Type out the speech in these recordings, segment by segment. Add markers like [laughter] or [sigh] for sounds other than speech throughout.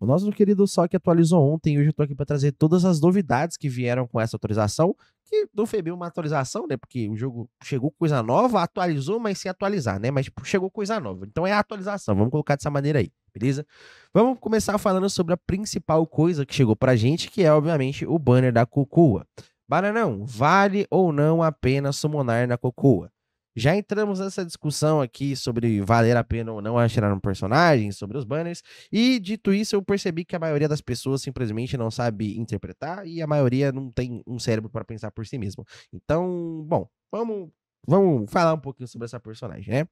O nosso querido SOC atualizou ontem e hoje eu tô aqui para trazer todas as novidades que vieram com essa atualização, que não foi bem uma atualização, né? Porque o jogo chegou coisa nova, atualizou, mas sem atualizar, né? Mas tipo, chegou coisa nova. Então é a atualização, vamos colocar dessa maneira aí, beleza? Vamos começar falando sobre a principal coisa que chegou pra gente, que é obviamente o banner da Cocoa. Bananão, vale ou não a pena summonar na Cocoa? Já entramos nessa discussão aqui sobre valer a pena ou não atirar um personagem, sobre os banners. E dito isso, eu percebi que a maioria das pessoas simplesmente não sabe interpretar e a maioria não tem um cérebro para pensar por si mesmo. Então, bom, vamos Vamos falar um pouquinho sobre essa personagem, né?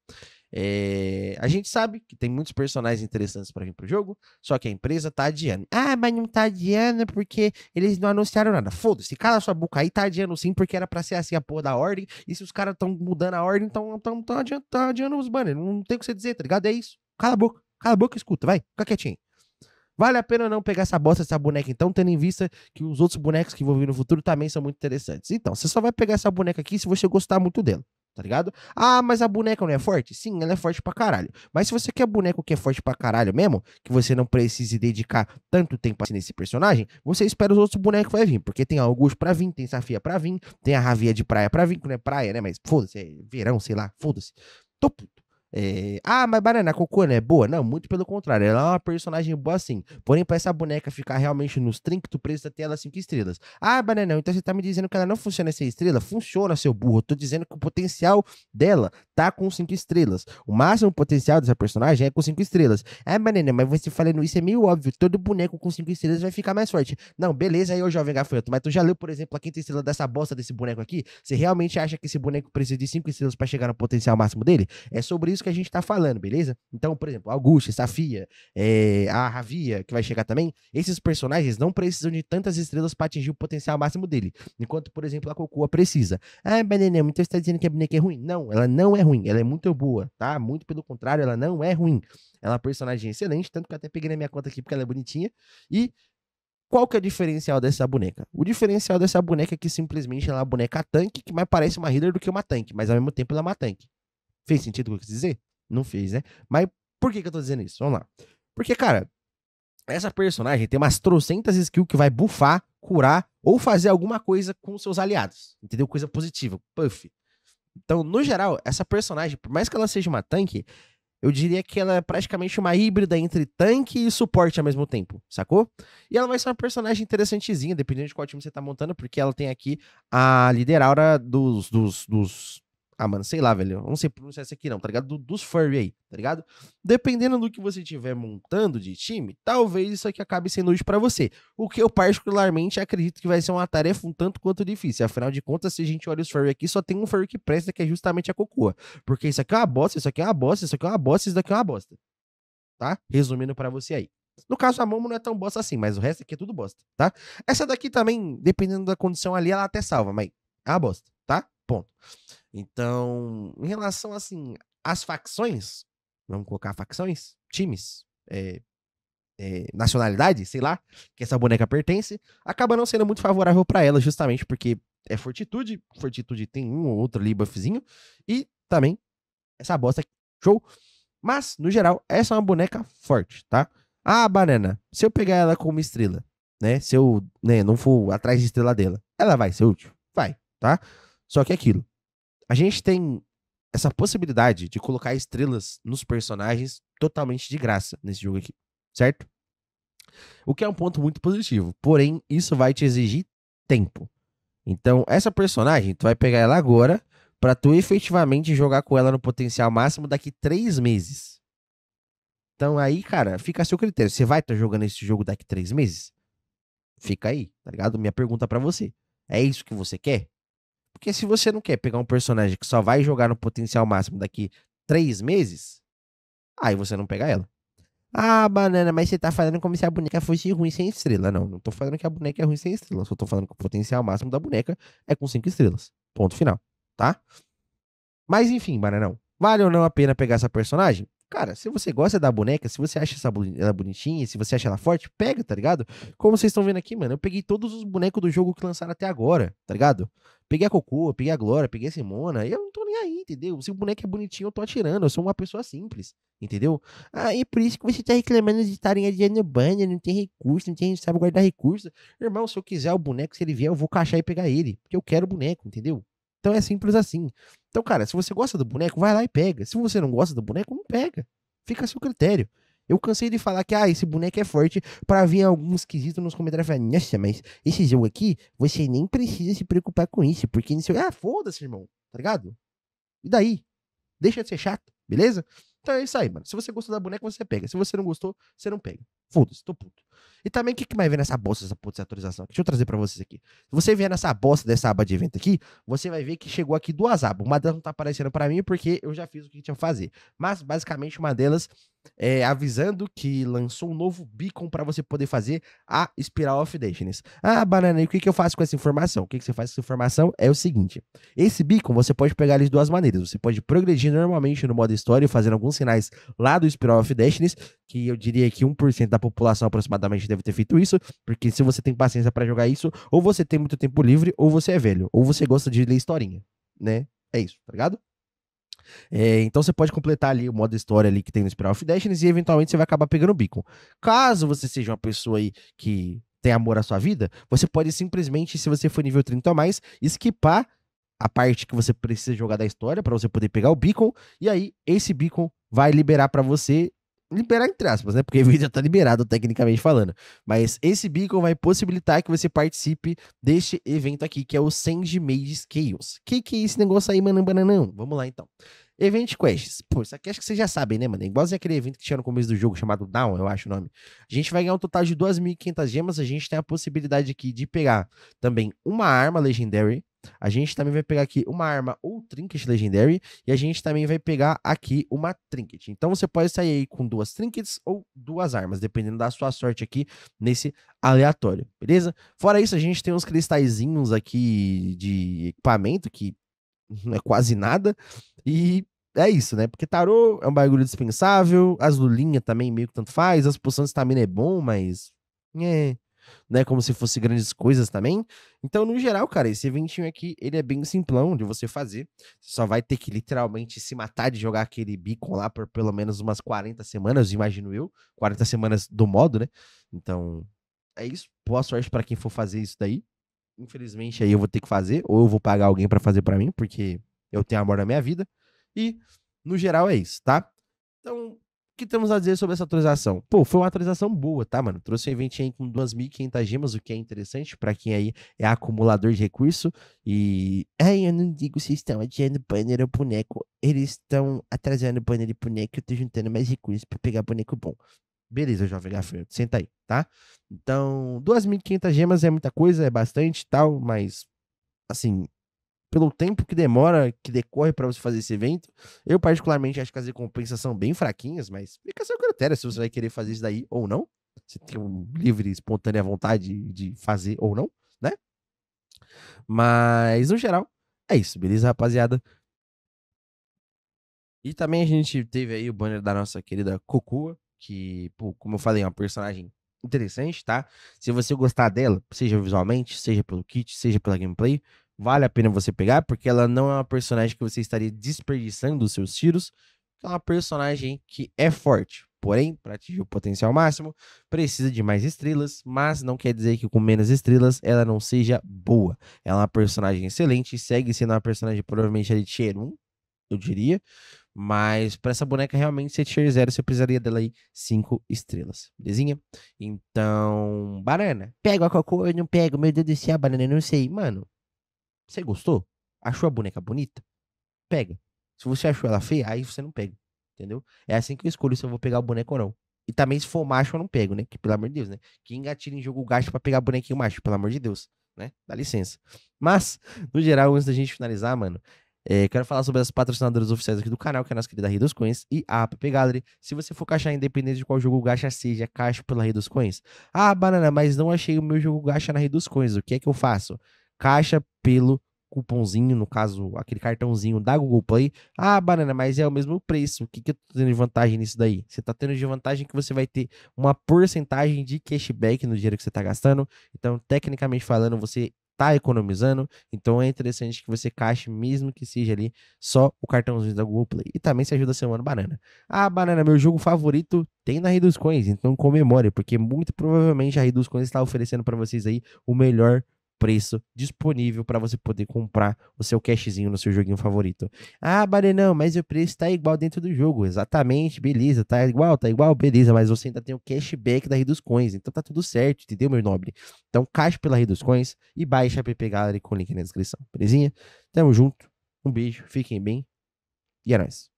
É, a gente sabe que tem muitos personagens interessantes para vir pro jogo, só que a empresa tá adiando. Ah, mas não tá adiando porque eles não anunciaram nada. Foda-se, cala sua boca aí, tá adiando sim, porque era pra ser assim a porra da ordem. E se os caras tão mudando a ordem, então tão, tão, adiando, tão adiando os banners. Não tem o que você dizer, tá ligado? É isso. Cala a boca, cala a boca e escuta, vai, fica quietinho. Vale a pena não pegar essa bosta, essa boneca, então, tendo em vista que os outros bonecos que vão vir no futuro também são muito interessantes. Então, você só vai pegar essa boneca aqui se você gostar muito dela tá ligado? Ah, mas a boneca não é forte? Sim, ela é forte pra caralho. Mas se você quer boneco que é forte pra caralho mesmo, que você não precise dedicar tanto tempo assim nesse personagem, você espera os outros bonecos que vai vir, porque tem Augusto pra vir, tem Safia pra vir, tem a Ravia de praia pra vir, que não é praia, né? Mas foda-se, é verão, sei lá, foda-se. Tô puto. É... Ah, mas Banana Cocô não é boa? Não, muito pelo contrário. Ela é uma personagem boa sim. Porém, pra essa boneca ficar realmente nos trinques, precisa ter ela cinco estrelas. Ah, Banana, então você tá me dizendo que ela não funciona essa estrela? Funciona, seu burro. Eu tô dizendo que o potencial dela tá com cinco estrelas. O máximo potencial dessa personagem é com cinco estrelas. É, menina, mas você falando isso é meio óbvio. Todo boneco com cinco estrelas vai ficar mais forte. Não, beleza aí, ô jovem gafanhoto. Mas tu já leu, por exemplo, a quinta estrela dessa bosta desse boneco aqui? Você realmente acha que esse boneco precisa de cinco estrelas para chegar no potencial máximo dele? É sobre isso que a gente tá falando, beleza? Então, por exemplo, Augusta, Safia, é, a Ravia, que vai chegar também, esses personagens não precisam de tantas estrelas para atingir o potencial máximo dele. Enquanto, por exemplo, a Cocua precisa. Ah, menina, então você tá dizendo que a boneca é ruim? Não, ela não é ruim, ela é muito boa, tá? Muito pelo contrário, ela não é ruim. Ela é uma personagem excelente, tanto que eu até peguei na minha conta aqui porque ela é bonitinha. E qual que é o diferencial dessa boneca? O diferencial dessa boneca é que simplesmente ela é uma boneca tanque que mais parece uma healer do que uma tanque, mas ao mesmo tempo ela é uma tanque. Fez sentido o que eu quis dizer? Não fez, né? Mas por que, que eu tô dizendo isso? Vamos lá. Porque, cara, essa personagem tem umas trocentas skills que vai bufar, curar ou fazer alguma coisa com seus aliados. Entendeu? Coisa positiva. Puff. Então, no geral, essa personagem, por mais que ela seja uma tanque, eu diria que ela é praticamente uma híbrida entre tanque e suporte ao mesmo tempo, sacou? E ela vai ser uma personagem interessantezinha, dependendo de qual time você tá montando, porque ela tem aqui a lideraura dos, dos, dos ah, mano, sei lá, velho. Eu não sei pronunciar isso aqui, não, tá ligado? Do, dos furry aí, tá ligado? Dependendo do que você estiver montando de time, talvez isso aqui acabe sendo útil para você. O que eu particularmente acredito que vai ser uma tarefa um tanto quanto difícil. Afinal de contas, se a gente olha os furry aqui, só tem um furry que presta, que é justamente a Cocua, Porque isso aqui é uma bosta, isso aqui é uma bosta, isso aqui é uma bosta, isso daqui é uma bosta. Tá? Resumindo para você aí. No caso, a Momo não é tão bosta assim, mas o resto aqui é tudo bosta, tá? Essa daqui também, dependendo da condição ali, ela até salva, mas é uma bosta, tá? Ponto. Então, em relação, assim, às facções, vamos colocar facções, times, é, é, nacionalidade, sei lá, que essa boneca pertence, acaba não sendo muito favorável para ela, justamente porque é Fortitude, Fortitude tem um ou outro ali buffzinho, e também essa bosta aqui, show. Mas, no geral, essa é uma boneca forte, tá? Ah, banana, se eu pegar ela como estrela, né, se eu né, não for atrás de estrela dela, ela vai ser útil? Vai, tá? Só que é aquilo. A gente tem essa possibilidade de colocar estrelas nos personagens totalmente de graça nesse jogo aqui, certo? O que é um ponto muito positivo. Porém, isso vai te exigir tempo. Então, essa personagem, tu vai pegar ela agora para tu efetivamente jogar com ela no potencial máximo daqui três meses. Então aí, cara, fica a seu critério. Você vai estar tá jogando esse jogo daqui três meses? Fica aí, tá ligado? Minha pergunta para você. É isso que você quer? Porque se você não quer pegar um personagem que só vai jogar no potencial máximo daqui três meses, aí você não pega ela. Ah, banana, mas você tá falando como se a boneca fosse ruim sem estrela. Não, não tô falando que a boneca é ruim sem estrela. Só tô falando que o potencial máximo da boneca é com cinco estrelas. Ponto final, tá? Mas enfim, bananão. Vale ou não a pena pegar essa personagem? Cara, se você gosta da boneca, se você acha ela bonitinha, se você acha ela forte, pega, tá ligado? Como vocês estão vendo aqui, mano, eu peguei todos os bonecos do jogo que lançaram até agora, tá ligado? Peguei a Cocô, peguei a Glória, peguei a Simona, eu não tô nem aí, entendeu? Se o boneco é bonitinho, eu tô atirando, eu sou uma pessoa simples, entendeu? Ah, e por isso que você tá reclamando de estarem adiando banner, não tem recurso, não tem, não sabe guardar recurso. Irmão, se eu quiser o boneco, se ele vier, eu vou caixar e pegar ele, porque eu quero o boneco, entendeu? Então é simples assim. Então, cara, se você gosta do boneco, vai lá e pega. Se você não gosta do boneco, não pega. Fica a seu critério. Eu cansei de falar que, ah, esse boneco é forte para vir algum esquisito nos comentários Falar, nossa, mas esse jogo aqui, você nem precisa se preocupar com isso, porque nesse jogo, Ah, foda-se, irmão, tá ligado? E daí? Deixa de ser chato, beleza? Então é isso aí, mano. Se você gostou da boneca, você pega. Se você não gostou, você não pega. Foda-se, tô puto. E também o que, que vai ver nessa bolsa, dessa puta atualização? Deixa eu trazer para vocês aqui. Se você vier nessa bolsa dessa aba de evento aqui, você vai ver que chegou aqui duas abas. Uma delas não tá aparecendo para mim porque eu já fiz o que tinha que fazer. Mas basicamente uma delas é avisando que lançou um novo beacon para você poder fazer a Spiral of Destiny. Ah, banana, e o que, que eu faço com essa informação? O que, que você faz com essa informação é o seguinte: esse beacon você pode pegar ele de duas maneiras. Você pode progredir normalmente no modo história, fazendo alguns sinais lá do Spiral of Destiny, que eu diria que 1% da população aproximadamente deve ter feito isso, porque se você tem paciência para jogar isso, ou você tem muito tempo livre, ou você é velho, ou você gosta de ler historinha, né? É isso, tá ligado? É, então você pode completar ali o modo história ali que tem no Spiral of Destiny e eventualmente você vai acabar pegando o beacon. Caso você seja uma pessoa aí que tem amor à sua vida, você pode simplesmente, se você for nível 30 ou mais, esquipar a parte que você precisa jogar da história para você poder pegar o beacon e aí esse beacon vai liberar para você liberar entre aspas, né? Porque [laughs] o vídeo já tá liberado tecnicamente falando. Mas esse beacon vai possibilitar que você participe deste evento aqui, que é o Send Mage Chaos. Que que é esse negócio aí, mano, bananão? Vamos lá então. Event Quests. Pô, isso aqui acho que vocês já sabem, né, mano? É igualzinho aquele evento que tinha no começo do jogo, chamado Down, eu acho o nome. A gente vai ganhar um total de 2.500 gemas. A gente tem a possibilidade aqui de pegar também uma arma Legendary, a gente também vai pegar aqui uma arma ou trinket legendary. E a gente também vai pegar aqui uma trinket. Então você pode sair aí com duas trinkets ou duas armas, dependendo da sua sorte aqui nesse aleatório, beleza? Fora isso, a gente tem uns cristalzinhos aqui de equipamento que não é quase nada. E é isso, né? Porque tarô é um bagulho dispensável, as lulinhas também meio que tanto faz, as poções de estamina é bom, mas. É né? Como se fosse grandes coisas também. Então, no geral, cara, esse eventinho aqui, ele é bem simplão de você fazer. Você só vai ter que literalmente se matar de jogar aquele beacon lá por pelo menos umas 40 semanas, imagino eu. 40 semanas do modo, né? Então, é isso. Boa sorte para quem for fazer isso daí. Infelizmente, aí eu vou ter que fazer, ou eu vou pagar alguém para fazer para mim, porque eu tenho amor na minha vida. E, no geral, é isso, tá? Então, que temos a dizer sobre essa atualização? Pô, foi uma atualização boa, tá, mano? Trouxe um evento aí com 2.500 gemas, o que é interessante para quem aí é acumulador de recurso. E. Ai, eu não digo se estão adiando banner ou boneco. Eles estão atrasando banner e boneco. Eu tô juntando mais recursos para pegar boneco bom. Beleza, jovem gafanhoto, senta aí, tá? Então, 2.500 gemas é muita coisa, é bastante tal, mas. Assim, pelo tempo que demora, que decorre para você fazer esse evento, eu particularmente acho que as recompensas são bem fraquinhas, mas fica seu critério se você vai querer fazer isso daí ou não. Você tem um livre, espontânea vontade de fazer ou não, né? Mas, no geral, é isso, beleza, rapaziada? E também a gente teve aí o banner da nossa querida Cocua, que, pô, como eu falei, é uma personagem interessante, tá? Se você gostar dela, seja visualmente, seja pelo kit, seja pela gameplay, vale a pena você pegar, porque ela não é uma personagem que você estaria desperdiçando os seus tiros. É uma personagem que é forte, porém, para atingir o potencial máximo, precisa de mais estrelas, mas não quer dizer que com menos estrelas ela não seja boa. Ela é uma personagem excelente, segue sendo uma personagem provavelmente de tier 1, eu diria, mas para essa boneca realmente ser tier 0, você precisaria dela aí 5 estrelas, belezinha? Então, banana. Pego a cocô, eu não pego, meu Deus do céu, banana, eu não sei. Mano, você gostou? Achou a boneca bonita? Pega. Se você achou ela feia, aí você não pega. Entendeu? É assim que eu escolho se eu vou pegar o boneco ou não. E também se for macho, eu não pego, né? Que, pelo amor de Deus, né? Quem engatilha em jogo gasto pra pegar bonequinho macho, pelo amor de Deus, né? Dá licença. Mas, no geral, antes da gente finalizar, mano, é, quero falar sobre as patrocinadoras oficiais aqui do canal, que é a nossa querida Ridos Coins e a App Gallery. Se você for caixar independente de qual jogo gacha seja, caixa pela Ridos Coins. Ah, banana, mas não achei o meu jogo gacha na Ridos Coins. O que é que eu faço? Caixa pelo cupomzinho, no caso, aquele cartãozinho da Google Play. Ah, banana, mas é o mesmo preço. O que, que eu tô tendo de vantagem nisso daí? Você tá tendo de vantagem que você vai ter uma porcentagem de cashback no dinheiro que você tá gastando. Então, tecnicamente falando, você tá economizando, então é interessante que você caixe mesmo que seja ali só o cartãozinho da Google Play. E também se ajuda a semana banana. Ah, banana, meu jogo favorito tem na Reduz Coins, então comemore, porque muito provavelmente a Reduz Coins está oferecendo para vocês aí o melhor preço disponível para você poder comprar o seu cashzinho no seu joguinho favorito. Ah, Barenão, mas o preço está igual dentro do jogo. Exatamente, beleza, tá igual, tá igual, beleza, mas você ainda tem o cashback da Redos Coins, então tá tudo certo, entendeu, meu nobre? Então caixa pela Redos Coins e baixa a PP Gallery com o link na descrição, belezinha? Tamo junto, um beijo, fiquem bem e é nóis.